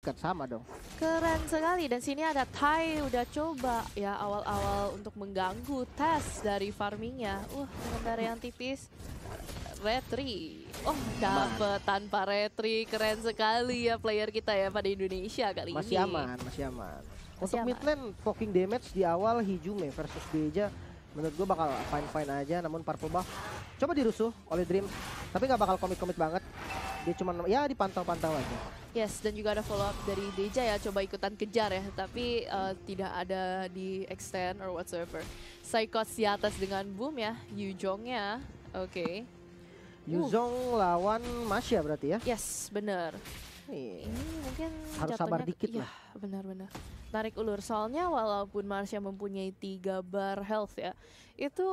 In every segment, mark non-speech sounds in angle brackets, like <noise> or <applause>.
Kan sama dong. Keren sekali dan sini ada Thai udah coba ya awal-awal untuk mengganggu tes dari farmingnya. Uh, sementara yang tipis. Retri. Oh, dapat tanpa retri. Keren sekali ya player kita ya pada Indonesia kali masih ini. Masih aman, masih aman. Masih untuk aman. mid lane poking damage di awal Hijume versus Beja menurut gue bakal fine fine aja namun purple buff coba dirusuh oleh dream tapi nggak bakal komit komit banget dia cuma ya dipantau-pantau aja yes dan juga ada follow up dari Deja ya coba ikutan kejar ya tapi uh, tidak ada di extend or whatsoever Psychos di atas dengan boom ya Yujongnya oke okay. Yuzong uh. lawan Masya berarti ya yes benar iya. ini mungkin harus sabar dikit ya, lah benar-benar tarik ulur soalnya walaupun Marsha mempunyai tiga bar health ya itu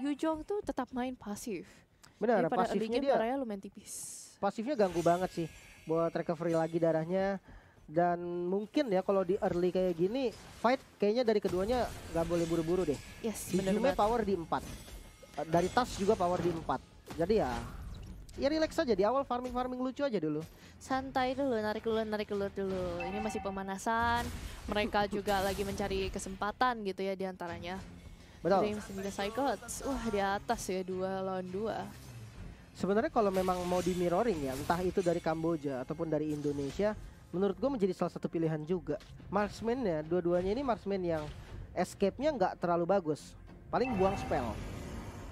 Yu Yujong tuh tetap main pasif benar Daripada pasifnya dia darahnya lumayan tipis pasifnya ganggu banget sih buat recovery lagi darahnya dan mungkin ya kalau di early kayak gini fight kayaknya dari keduanya nggak boleh buru-buru deh yes, Jume power di empat dari tas juga power di empat jadi ya ya relax aja di awal farming farming lucu aja dulu santai dulu narik dulu narik dulu dulu ini masih pemanasan mereka <laughs> juga lagi mencari kesempatan gitu ya diantaranya betul Dreams the Psychots wah di atas ya dua lawan dua sebenarnya kalau memang mau di mirroring ya entah itu dari Kamboja ataupun dari Indonesia menurut gue menjadi salah satu pilihan juga marksman ya dua-duanya ini marksman yang escape-nya nggak terlalu bagus paling buang spell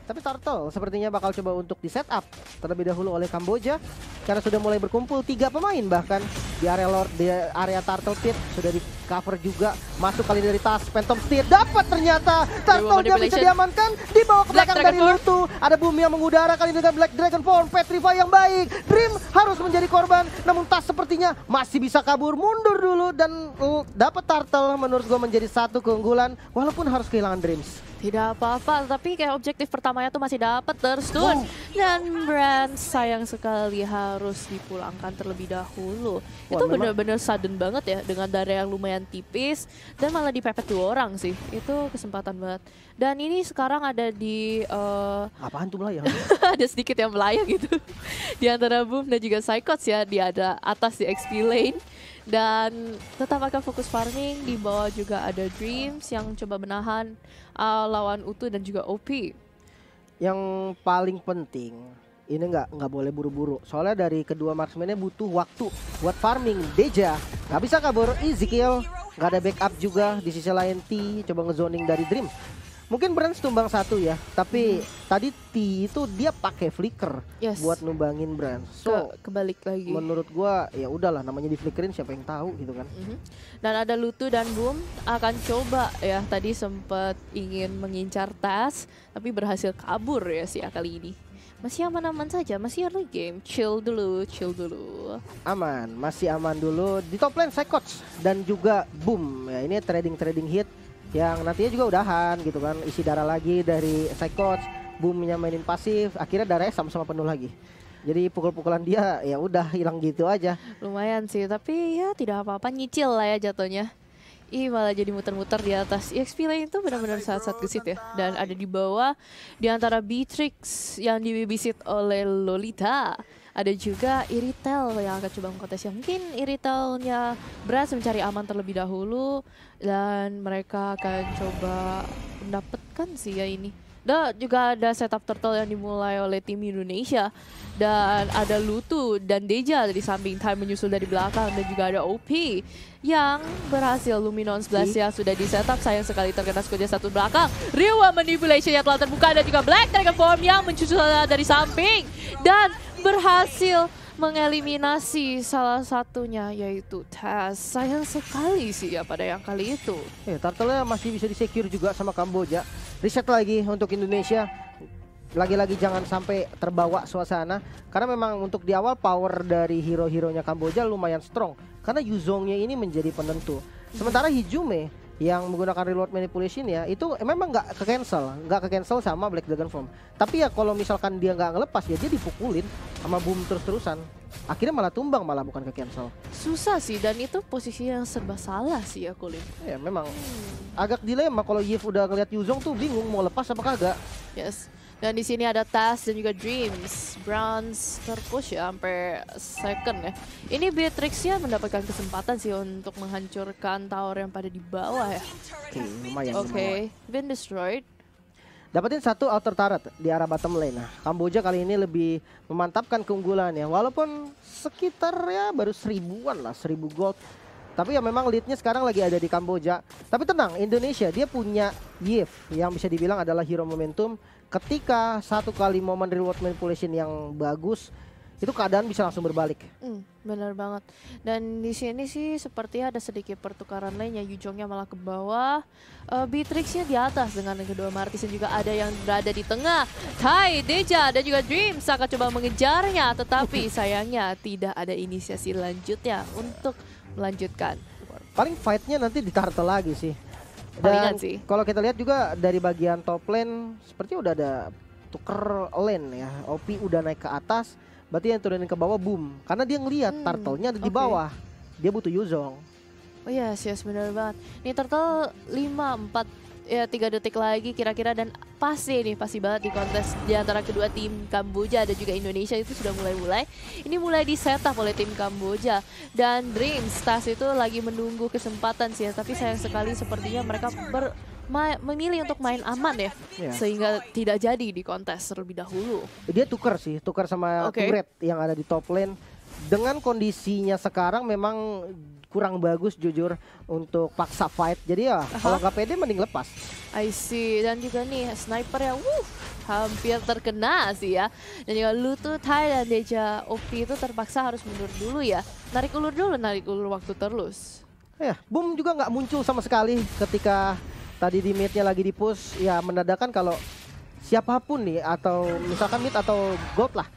tapi Turtle sepertinya bakal coba untuk di setup terlebih dahulu oleh Kamboja karena sudah mulai berkumpul tiga pemain bahkan di area Lord di area Turtle Pit sudah di cover juga masuk kali dari tas Phantom Steer dapat ternyata turtle dia bisa diamankan dibawa ke belakang dari Lurtu ada bumi yang mengudara kali dengan Black Dragon Form Petrify yang baik Dream harus menjadi korban namun tas sepertinya masih bisa kabur mundur dulu dan uh, dapat Turtle menurut gue menjadi satu keunggulan walaupun harus kehilangan Dreams tidak apa-apa, tapi kayak objektif pertamanya tuh masih dapat terstun. Dan Brand sayang sekali harus dipulangkan terlebih dahulu. itu benar-benar sudden banget ya dengan darah yang lumayan tipis dan malah dipepet dua orang sih. Itu kesempatan banget. Dan ini sekarang ada di uh, apaan tuh melayang? <laughs> ada sedikit yang melayang gitu. di antara Boom dan juga Psychos ya di ada atas di XP lane. Dan tetap akan fokus farming, di bawah juga ada Dreams yang coba menahan uh, lawan Utu dan juga OP. Yang paling penting, ini nggak nggak boleh buru-buru. Soalnya dari kedua marksman-nya butuh waktu buat farming. Deja nggak bisa kabur, easy kill. Nggak ada backup juga di sisi lain T coba ngezoning dari Dream. Mungkin Brands tumbang satu ya, tapi hmm. tadi T itu dia pakai flicker yes. buat numbangin Brands. So Ke, kebalik lagi. Menurut gua ya udahlah namanya di flickerin siapa yang tahu gitu kan. Mm -hmm. Dan ada Lutu dan Boom akan coba ya tadi sempat ingin mengincar tas tapi berhasil kabur ya sih kali ini masih aman-aman saja, masih early game, chill dulu, chill dulu. Aman, masih aman dulu. Di top lane Psychots dan juga Boom. Ya, ini trading-trading hit yang nantinya juga udahan gitu kan isi darah lagi dari side coach boomnya mainin pasif akhirnya darahnya sama-sama penuh lagi jadi pukul-pukulan dia ya udah hilang gitu aja lumayan sih tapi ya tidak apa-apa nyicil lah ya jatuhnya Ih malah jadi muter-muter di atas EXP lane itu benar-benar saat-saat gesit ya Dan ada di bawah di antara Beatrix yang dibisit oleh Lolita ada juga Iritel yang akan coba mengkontesnya. Mungkin Iritelnya beras mencari aman terlebih dahulu dan mereka akan coba mendapatkan sih ya ini. Dan juga ada setup turtle yang dimulai oleh tim Indonesia dan ada Lutu dan Deja dari samping Time menyusul dari belakang dan juga ada OP yang berhasil Luminon 11 yang sudah di setup sayang sekali terkena skudnya satu belakang Rewa manipulation yang telah terbuka dan juga Black Dragon Form yang menyusul dari samping dan berhasil mengeliminasi salah satunya yaitu Tess. Sayang sekali sih ya pada yang kali itu. Ya, eh, Turtle masih bisa secure juga sama Kamboja. Reset lagi untuk Indonesia lagi-lagi jangan sampai terbawa suasana karena memang untuk di awal power dari hero-heronya Kamboja lumayan strong karena Yuzongnya ini menjadi penentu. Mhm. Sementara Hijume yang menggunakan reward manipulation ya itu eh, memang nggak ke cancel nggak ke cancel sama black dragon form tapi ya kalau misalkan dia nggak ngelepas ya dia dipukulin sama boom terus terusan akhirnya malah tumbang malah bukan ke cancel susah sih dan itu posisi yang serba salah sih ya kulit ya memang hmm. agak dilema kalau Yif udah ngeliat Yuzong tuh bingung mau lepas apa kagak yes dan di sini ada Tas dan juga Dreams. Bronze terpush ya sampai second ya. Ini beatrix ya mendapatkan kesempatan sih untuk menghancurkan tower yang pada di bawah ya. Hmm, Oke, lumayan. Oke, okay. been destroyed. Dapatin satu outer turret di arah bottom lane. Nah, Kamboja kali ini lebih memantapkan keunggulannya. Walaupun sekitar ya baru seribuan lah, seribu gold tapi ya memang leadnya sekarang lagi ada di Kamboja. Tapi tenang, Indonesia dia punya Yif yang bisa dibilang adalah hero momentum. Ketika satu kali momen reward manipulation yang bagus, itu keadaan bisa langsung berbalik. Mm, bener banget. Dan di sini sih seperti ada sedikit pertukaran lainnya. Yujongnya malah ke bawah. Uh, Beatrixnya di atas dengan kedua Martis dan juga ada yang berada di tengah. Hai Deja dan juga Dream, akan coba mengejarnya. Tetapi <laughs> sayangnya tidak ada inisiasi lanjutnya untuk melanjutkan. Paling fightnya nanti di turtle lagi sih. Dan sih. kalau kita lihat juga dari bagian top lane sepertinya udah ada tuker lane ya. OP udah naik ke atas, berarti yang turunin ke bawah boom. Karena dia ngelihat hmm, turtle-nya ada di okay. bawah. Dia butuh Yuzong. Oh iya, yes, yes, benar banget. Ini turtle 5, 4, ya, tiga detik lagi kira-kira dan pasti nih pasti banget di kontes di antara kedua tim Kamboja dan juga Indonesia itu sudah mulai-mulai. Ini mulai di setup oleh tim Kamboja dan Dreams Stars itu lagi menunggu kesempatan sih ya, tapi sayang sekali sepertinya mereka ber memilih untuk main aman ya, yeah. sehingga tidak jadi di kontes terlebih dahulu. Dia tukar sih, tukar sama okay. yang ada di top lane. Dengan kondisinya sekarang memang kurang bagus jujur untuk paksa fight. Jadi ya kalau nggak pede mending lepas. I see. Dan juga nih sniper ya, wuh, hampir terkena sih ya. Dan juga tuh Thai dan Deja OP itu terpaksa harus mundur dulu ya. Narik ulur dulu, narik ulur waktu terus. Ya, boom juga nggak muncul sama sekali ketika tadi di mid-nya lagi di push. Ya menandakan kalau siapapun nih atau misalkan mid atau gold lah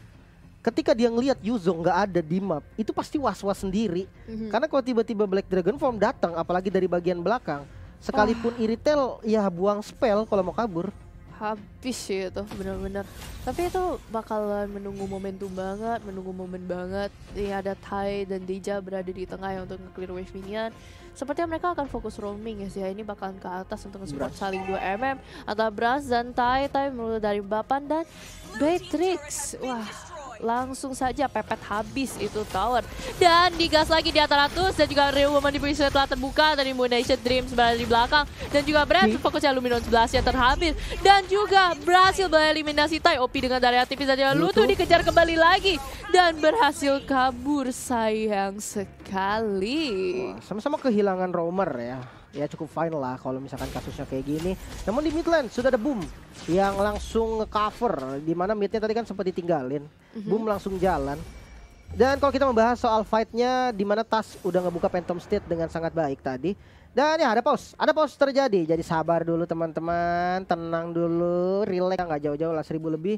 ketika dia ngelihat Yuzo nggak ada di map itu pasti was-was sendiri mm-hmm. karena kalau tiba-tiba Black Dragon form datang apalagi dari bagian belakang sekalipun oh. Iritel ya buang spell kalau mau kabur habis sih itu benar-benar tapi itu bakalan menunggu momentum banget menunggu momen banget ya ada Tai dan Deja berada di tengah untuk nge-clear wave minion sepertinya mereka akan fokus roaming ya sih ya. ini bakalan ke atas untuk nge-support saling 2 mm antara Brass dan Tai Tai mulai dari Bapan dan Beatrix wah langsung saja pepet habis itu tower. Dan digas lagi di atas ratus dan juga Real Woman di posisi telah terbuka dari Indonesia Dreams berada di belakang. Dan juga Brad hmm. fokusnya Luminous Blast yang terhabis. Dan juga berhasil mengeliminasi Tai OP dengan Daria tipis saja juga Lutu dikejar kembali lagi. Dan berhasil kabur sayang sekali. Sama-sama kehilangan Romer ya ya cukup final lah kalau misalkan kasusnya kayak gini. Namun di mid lane sudah ada Boom yang langsung cover di mana midnya tadi kan sempat ditinggalin. Mm -hmm. Boom langsung jalan. Dan kalau kita membahas soal fightnya di mana Tas udah ngebuka Phantom State dengan sangat baik tadi. Dan ya ada pause, ada pause terjadi. Jadi sabar dulu teman-teman, tenang dulu, relax nggak jauh-jauh lah seribu lebih.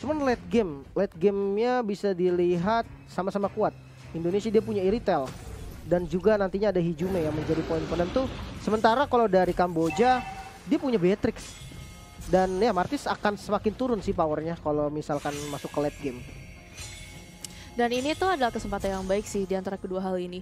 Cuman late game, late gamenya bisa dilihat sama-sama kuat. Indonesia dia punya Iritel dan juga nantinya ada Hijume yang menjadi poin penentu Sementara kalau dari Kamboja dia punya Beatrix dan ya Martis akan semakin turun sih powernya kalau misalkan masuk ke late game. Dan ini tuh adalah kesempatan yang baik sih di antara kedua hal ini.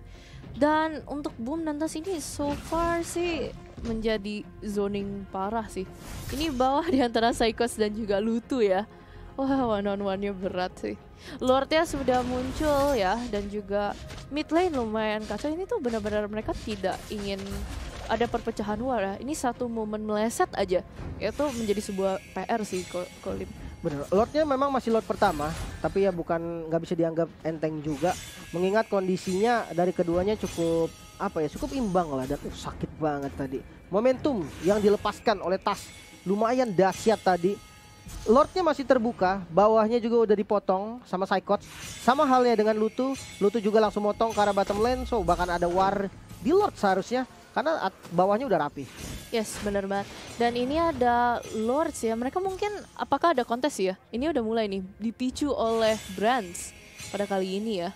Dan untuk Boom dan Tas ini so far sih menjadi zoning parah sih. Ini bawah di antara Psychos dan juga Lutu ya. Wah, one on one-nya berat sih. Lordnya sudah muncul ya dan juga mid lane lumayan kacau. Ini tuh benar-benar mereka tidak ingin ada perpecahan ya. ini satu momen meleset aja itu menjadi sebuah PR sih Kolim bener lordnya memang masih lord pertama tapi ya bukan nggak bisa dianggap enteng juga mengingat kondisinya dari keduanya cukup apa ya cukup imbang lah dan uh, sakit banget tadi momentum yang dilepaskan oleh Tas lumayan dahsyat tadi Lordnya masih terbuka, bawahnya juga udah dipotong sama Psychot. Sama halnya dengan Lutu, Lutu juga langsung motong karena bottom lane, so bahkan ada war di Lord seharusnya karena bawahnya udah rapi. Yes, benar banget. Dan ini ada Lords ya. Mereka mungkin apakah ada kontes ya? Ini udah mulai nih dipicu oleh Brands pada kali ini ya.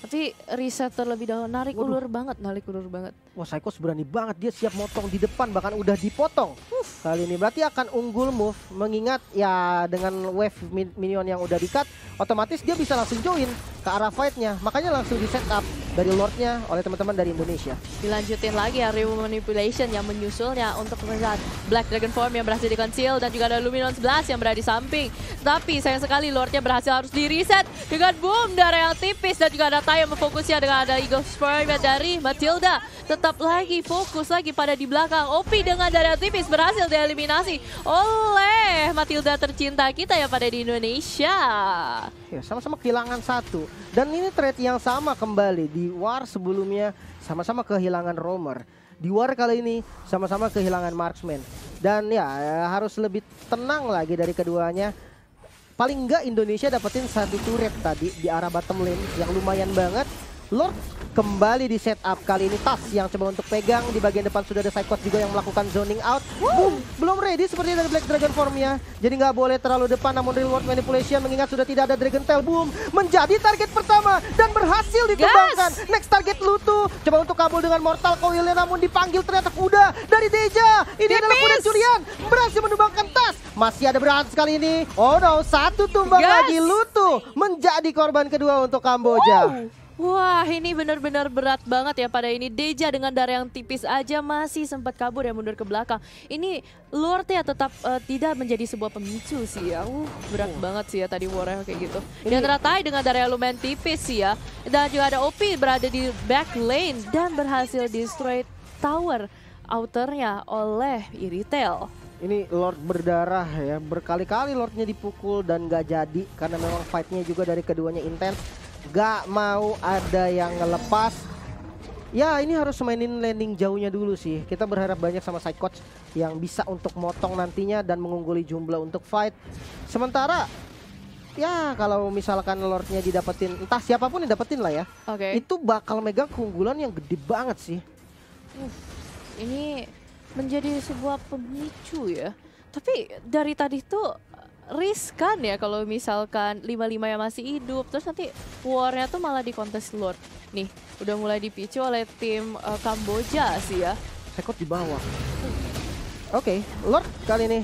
Tapi riset terlebih dahulu narik Waduh. ulur banget, narik ulur banget. Wah Saikos berani banget dia siap motong di depan bahkan udah dipotong Uf. kali ini berarti akan unggul move mengingat ya dengan wave minion yang udah dikat otomatis dia bisa langsung join ke arah fightnya makanya langsung di setup up dari lordnya oleh teman-teman dari Indonesia dilanjutin lagi ya Ribu Manipulation yang menyusulnya untuk melihat Black Dragon Form yang berhasil di conceal dan juga ada Luminon 11 yang berada di samping tapi sayang sekali lordnya berhasil harus di reset dengan boom dari tipis dan juga ada yang memfokusnya dengan ada Eagle Sperm dari Matilda tetap lagi fokus lagi pada di belakang. Opi dengan darah tipis berhasil dieliminasi oleh Matilda tercinta kita ya pada di Indonesia. Ya sama-sama kehilangan satu. Dan ini trade yang sama kembali di war sebelumnya sama-sama kehilangan Romer Di war kali ini sama-sama kehilangan marksman. Dan ya harus lebih tenang lagi dari keduanya paling enggak Indonesia dapetin satu turret tadi di arah bottom lane yang lumayan banget. Lord kembali di setup kali ini tas yang coba untuk pegang di bagian depan sudah ada Psychot juga yang melakukan zoning out Boom, belum ready sepertinya dari Black Dragon formnya jadi nggak boleh terlalu depan namun reward manipulation mengingat sudah tidak ada Dragon Tail Boom menjadi target pertama dan berhasil dikembangkan yes. next target Lutu coba untuk kabul dengan Mortal Coilnya namun dipanggil ternyata kuda dari Deja ini Dipis. adalah kuda curian berhasil menumbangkan tas masih ada berat sekali ini oh no satu tumbang yes. lagi Lutu menjadi korban kedua untuk Kamboja wow. Wah ini benar-benar berat banget ya pada ini Deja dengan darah yang tipis aja masih sempat kabur ya mundur ke belakang. Ini Lord ya tetap uh, tidak menjadi sebuah pemicu sih ya. Uh, berat oh. banget sih ya tadi warnya kayak gitu. Ini... Dan teratai dengan darah yang lumayan tipis sih ya. Dan juga ada OP berada di back lane dan berhasil destroy tower outernya oleh Iritel. Ini Lord berdarah ya, berkali-kali Lordnya dipukul dan gak jadi karena memang fightnya juga dari keduanya intens Gak mau ada yang ngelepas. Ya ini harus mainin landing jauhnya dulu sih. Kita berharap banyak sama side coach yang bisa untuk motong nantinya dan mengungguli jumlah untuk fight. Sementara ya kalau misalkan lordnya didapetin entah siapapun yang dapetin lah ya. Okay. Itu bakal megang keunggulan yang gede banget sih. Uh, ini menjadi sebuah pemicu ya. Tapi dari tadi tuh riskan ya kalau misalkan lima lima yang masih hidup terus nanti warnya tuh malah di kontes lord. Nih, udah mulai dipicu oleh tim uh, Kamboja sih ya. Sekot di bawah. Hmm. Oke, okay, lord kali ini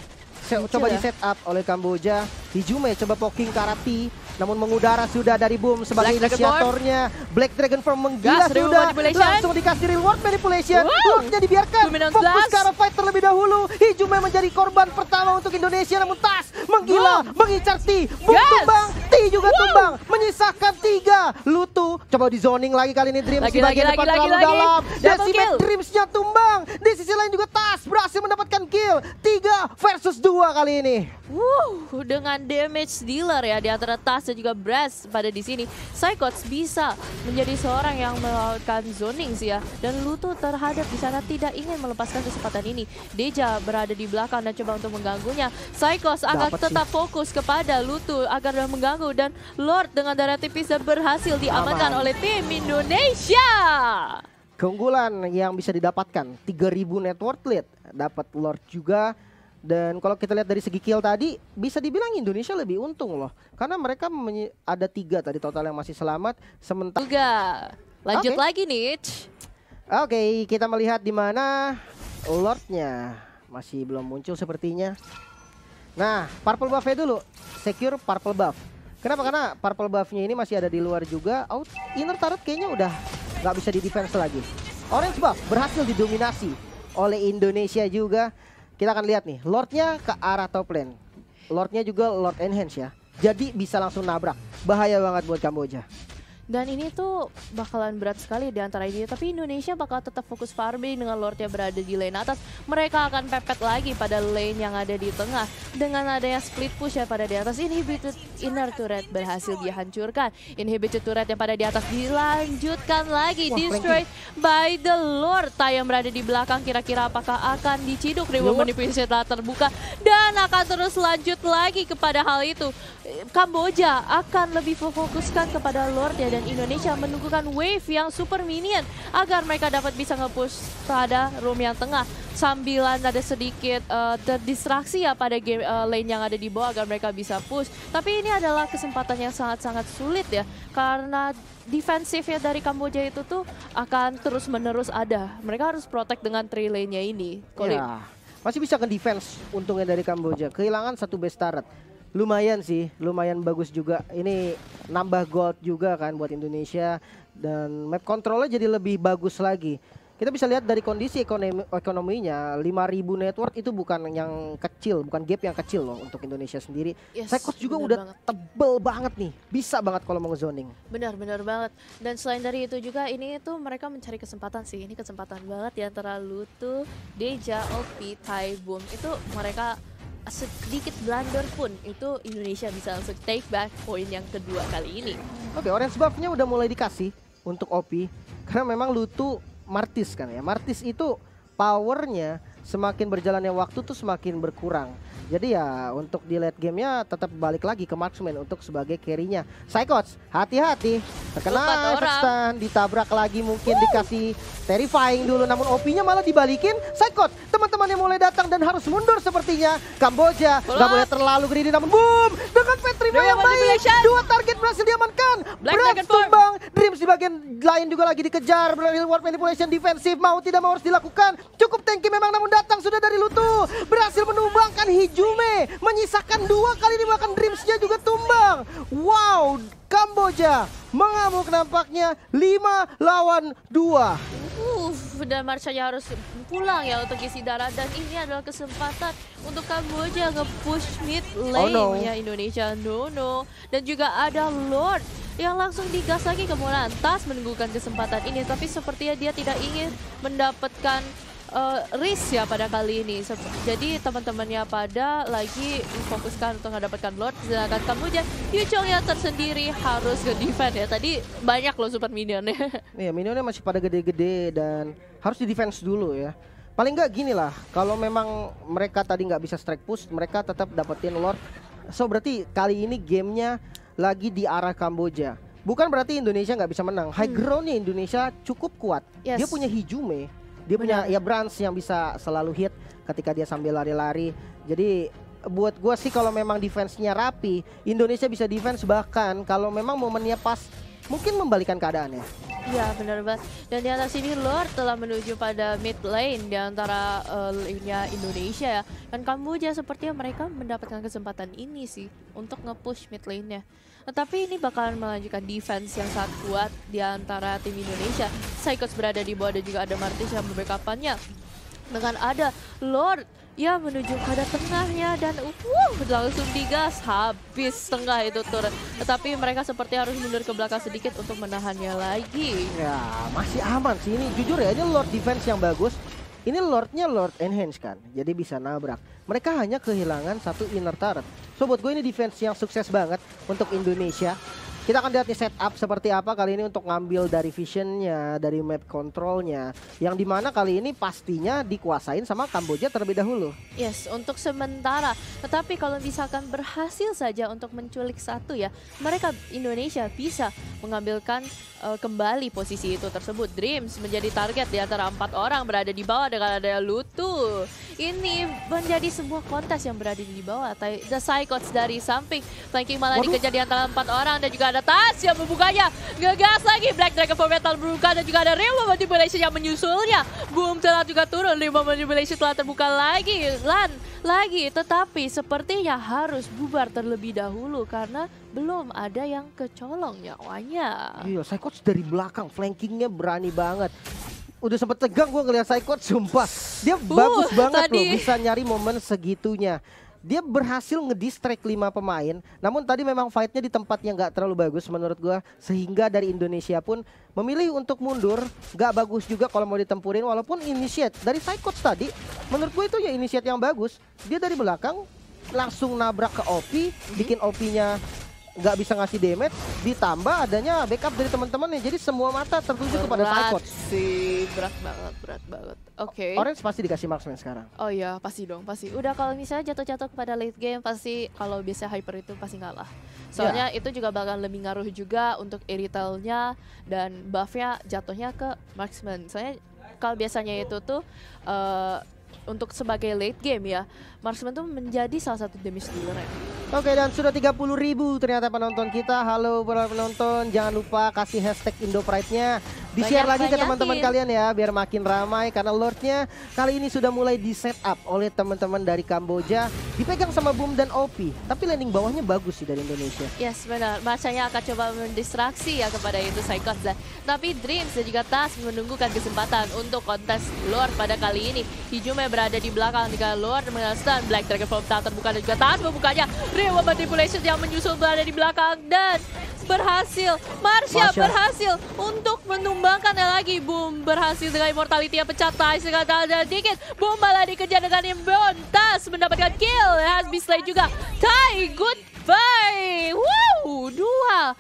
Se coba ya. di set up oleh Kamboja. Hijume coba poking Karati namun mengudara sudah dari Boom sebagai Black inisiatornya. Dragon Black Dragon Form menggila Gas, sudah. Langsung dikasih reward manipulation. Lootnya dibiarkan. Fokus ke arah fight terlebih dahulu. Hijau menjadi korban pertama untuk Indonesia. Namun Tas menggila, mengincar T. Boom tumbang mati juga wow. tumbang. Menyisakan tiga. Lutu coba di zoning lagi kali ini Dreams lagi, di bagian lagi, depan lagi, terlalu lagi. dalam. si Dreamsnya tumbang. Di sisi lain juga Tas berhasil mendapatkan kill. Tiga versus dua kali ini. Wow, dengan damage dealer ya di antara Tas dan juga Brass pada di sini. Psychots bisa menjadi seorang yang melakukan zoning sih ya. Dan Lutu terhadap di sana tidak ingin melepaskan kesempatan ini. Deja berada di belakang dan coba untuk mengganggunya. Psychos akan tetap fokus kepada Lutu agar mengganggu dan Lord dengan darah tipis berhasil diamankan Aman. oleh tim Indonesia. Keunggulan yang bisa didapatkan 3000 net worth lead dapat Lord juga dan kalau kita lihat dari segi kill tadi bisa dibilang Indonesia lebih untung loh karena mereka ada tiga tadi total yang masih selamat sementara juga lanjut okay. lagi nih Oke okay, kita melihat di mana Lordnya masih belum muncul sepertinya. Nah, purple buff dulu. Secure purple buff. Kenapa? Karena purple buffnya ini masih ada di luar juga. Out oh, inner turret kayaknya udah nggak bisa di defense lagi. Orange buff berhasil didominasi oleh Indonesia juga. Kita akan lihat nih, Lordnya ke arah top lane. Lordnya juga Lord Enhance ya. Jadi bisa langsung nabrak. Bahaya banget buat Kamboja. Dan ini tuh bakalan berat sekali di antara ini. Tapi Indonesia bakal tetap fokus farming dengan Lord berada di lane atas. Mereka akan pepet lagi pada lane yang ada di tengah. Dengan adanya split push yang pada di atas, Inhibited Inner Turret berhasil dihancurkan. Inhibited Turret yang pada di atas dilanjutkan lagi. Wah, Destroyed by the Lord. Tai yang berada di belakang kira-kira apakah akan diciduk. Rewa Manipulasi telah terbuka. Dan akan terus lanjut lagi kepada hal itu. Kamboja akan lebih fokuskan kepada Lord yang dan Indonesia menunggukan wave yang super minion agar mereka dapat bisa ngepush pada room yang tengah sambilan ada sedikit uh, terdistraksi ya pada game uh, lane yang ada di bawah agar mereka bisa push. Tapi ini adalah kesempatan yang sangat-sangat sulit ya karena defensifnya dari Kamboja itu tuh akan terus-menerus ada. Mereka harus protect dengan three lane-nya ini. Ya, masih bisa ke defense untungnya dari Kamboja. Kehilangan satu base turret lumayan sih, lumayan bagus juga. Ini nambah gold juga kan buat Indonesia dan map controlnya jadi lebih bagus lagi. Kita bisa lihat dari kondisi ekonomi ekonominya 5000 network itu bukan yang kecil, bukan gap yang kecil loh untuk Indonesia sendiri. Yes, Sekos juga udah banget. tebel banget nih, bisa banget kalau mau zoning. Benar-benar banget. Dan selain dari itu juga ini tuh mereka mencari kesempatan sih. Ini kesempatan banget ya antara Lutu, Deja, Tai, Boom Itu mereka sedikit blunder pun itu Indonesia bisa langsung take back poin yang kedua kali ini. Oke, okay, orange buff-nya udah mulai dikasih untuk OP karena memang Lutu Martis kan ya. Martis itu powernya semakin berjalannya waktu tuh semakin berkurang. Jadi ya untuk di late gamenya tetap balik lagi ke marksman untuk sebagai carry-nya. Psychos, hati-hati. Terkena stun, ditabrak lagi mungkin dikasih terrifying dulu. Namun OP-nya malah dibalikin. Psychos, teman-teman yang mulai datang dan harus mundur sepertinya. Kamboja, nggak boleh terlalu greedy namun boom! Dengan Petrima yang baik, dua target berhasil diamankan. Brad tumbang, Dreams di bagian lain juga lagi dikejar. Reward manipulation defensif mau tidak mau harus dilakukan. Cukup tanky memang namun datang sudah dari Lutu. Berhasil menumbangkan Hijume. Menyisakan dua kali dimakan Dreamsnya juga tumbang. Wow, Kamboja mengamuk nampaknya 5 lawan 2 dan Marcia harus pulang ya untuk isi darah dan ini adalah kesempatan untuk Kamboja nge-push mid lane oh, no. ya Indonesia no no dan juga ada Lord yang langsung digas lagi ke tas menunggukan kesempatan ini tapi sepertinya dia tidak ingin mendapatkan uh, eh, Riz ya pada kali ini. Jadi teman-temannya pada lagi fokuskan untuk mendapatkan Lord. Sedangkan Kamboja, Yuchong yang tersendiri harus ke defend ya. Tadi banyak loh super minionnya. <laughs> Iya minionnya masih pada gede-gede dan harus di defense dulu ya. Paling nggak gini lah, kalau memang mereka tadi nggak bisa strike push, mereka tetap dapetin Lord. So berarti kali ini gamenya lagi di arah Kamboja. Bukan berarti Indonesia nggak bisa menang. High hmm. groundnya Indonesia cukup kuat. Yes. Dia punya Hijume dia punya ya Brans yang bisa selalu hit ketika dia sambil lari-lari. Jadi buat gue sih kalau memang defense-nya rapi, Indonesia bisa defense bahkan kalau memang momennya pas mungkin membalikan keadaannya. Iya benar banget. Dan di atas ini Lord telah menuju pada mid lane di antara uh, eh, lainnya nya Indonesia ya. Dan Kamboja sepertinya mereka mendapatkan kesempatan ini sih untuk nge-push mid lane-nya. Tetapi ini bakalan melanjutkan defense yang sangat kuat di antara tim Indonesia. Psychos berada di bawah dan juga ada Martis yang membackupannya. Dengan ada Lord ya menuju ke tengahnya dan uh langsung digas habis tengah itu turun tetapi mereka seperti harus mundur ke belakang sedikit untuk menahannya lagi ya masih aman sih ini jujur ya ini Lord Defense yang bagus ini Lordnya Lord Enhance kan, jadi bisa nabrak. Mereka hanya kehilangan satu inner turret. So buat gue ini defense yang sukses banget untuk Indonesia. Kita akan lihat nih setup seperti apa kali ini untuk ngambil dari visionnya, dari map controlnya. Yang dimana kali ini pastinya dikuasain sama Kamboja terlebih dahulu. Yes, untuk sementara. Tetapi kalau misalkan berhasil saja untuk menculik satu ya, mereka Indonesia bisa mengambilkan uh, kembali posisi itu tersebut. Dreams menjadi target di antara empat orang berada di bawah dengan ada Lutu. Ini menjadi sebuah kontes yang berada di bawah. The Psychots dari samping. Flanking malah dikejar di antara empat orang dan juga ada ada Tas yang membukanya. Ngegas lagi Black Dragon for Metal berbuka dan juga ada Rewa Manipulation yang menyusulnya. Boom telah juga turun, Rewa Manipulation telah terbuka lagi. Lan lagi tetapi sepertinya harus bubar terlebih dahulu karena belum ada yang kecolong nyawanya. Iya, Psychots dari belakang flankingnya berani banget udah sempet tegang gue ngeliat Psycho sumpah. Dia uh, bagus banget tadi. loh bisa nyari momen segitunya dia berhasil ngedistract lima pemain. Namun tadi memang fightnya di tempatnya yang nggak terlalu bagus menurut gue, sehingga dari Indonesia pun memilih untuk mundur. Nggak bagus juga kalau mau ditempurin, walaupun inisiat dari Psychot tadi, menurut gue itu ya inisiat yang bagus. Dia dari belakang langsung nabrak ke OP, mhm. bikin OP-nya nggak bisa ngasih damage ditambah adanya backup dari teman teman ya jadi semua mata tertuju berat kepada berat sih berat banget berat banget oke okay. Orange pasti dikasih marksman sekarang oh iya pasti dong pasti udah kalau misalnya jatuh-jatuh kepada late game pasti kalau biasa hyper itu pasti ngalah soalnya yeah. itu juga bakal lebih ngaruh juga untuk irritalnya dan buffnya jatuhnya ke marksman soalnya kalau biasanya itu tuh uh, untuk sebagai late game ya marksman tuh menjadi salah satu damage dealer ya Oke dan sudah 30 ribu ternyata penonton kita. Halo para penonton, jangan lupa kasih hashtag Indo Pride-nya di share lagi ke teman-teman kalian ya biar makin ramai karena Lordnya kali ini sudah mulai di set up oleh teman-teman dari Kamboja dipegang sama Boom dan Opi tapi landing bawahnya bagus sih dari Indonesia yes benar bacanya akan coba mendistraksi ya kepada itu Psychos dan tapi Dreams dan juga Tas menunggukan kesempatan untuk kontes Lord pada kali ini Hijume berada di belakang jika Lord mengenal Black Dragon Form tak terbuka dan juga Tas membukanya Rewa Manipulation yang menyusul berada di belakang dan berhasil. Marsha, berhasil untuk menumbangkan lagi. Boom berhasil dengan immortality yang pecah. Tais dengan tanda dikit. Boom malah dikejar dengan imbon. Tas mendapatkan kill. Has been Bisley juga. Tai, goodbye. Wow, dua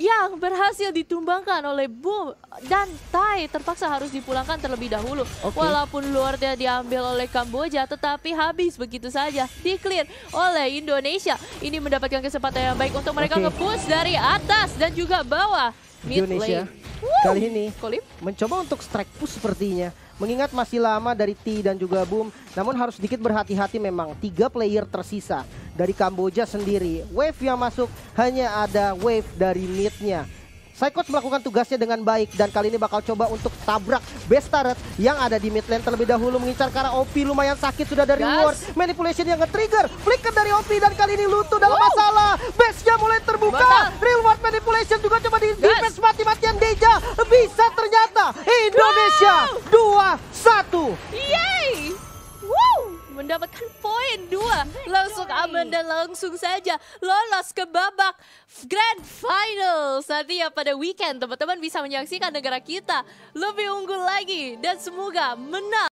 yang berhasil ditumbangkan oleh Boom dan Tai terpaksa harus dipulangkan terlebih dahulu. Okay. Walaupun luarnya diambil oleh Kamboja tetapi habis begitu saja di clear oleh Indonesia. Ini mendapatkan kesempatan yang baik untuk mereka okay. nge-push dari atas dan juga bawah. Mid Indonesia lane. kali ini Kolim. mencoba untuk strike push sepertinya. Mengingat masih lama dari T dan juga Boom, namun harus sedikit berhati-hati memang. Tiga player tersisa dari Kamboja sendiri. Wave yang masuk hanya ada wave dari midnya. Psychos melakukan tugasnya dengan baik dan kali ini bakal coba untuk tabrak base yang ada di mid lane terlebih dahulu mengincar karena OP lumayan sakit sudah dari yes. ward. Manipulation yang nge-trigger, flicker dari OP dan kali ini Lutu dalam wow. masalah. Base-nya mulai terbuka, Real reward manipulation juga coba di yes. defense mati-matian Deja. Bisa ternyata Indonesia wow. 2-1. Yeay! mendapatkan poin dua. Langsung aman dan langsung saja lolos ke babak Grand Final. ya pada weekend teman-teman bisa menyaksikan negara kita lebih unggul lagi dan semoga menang.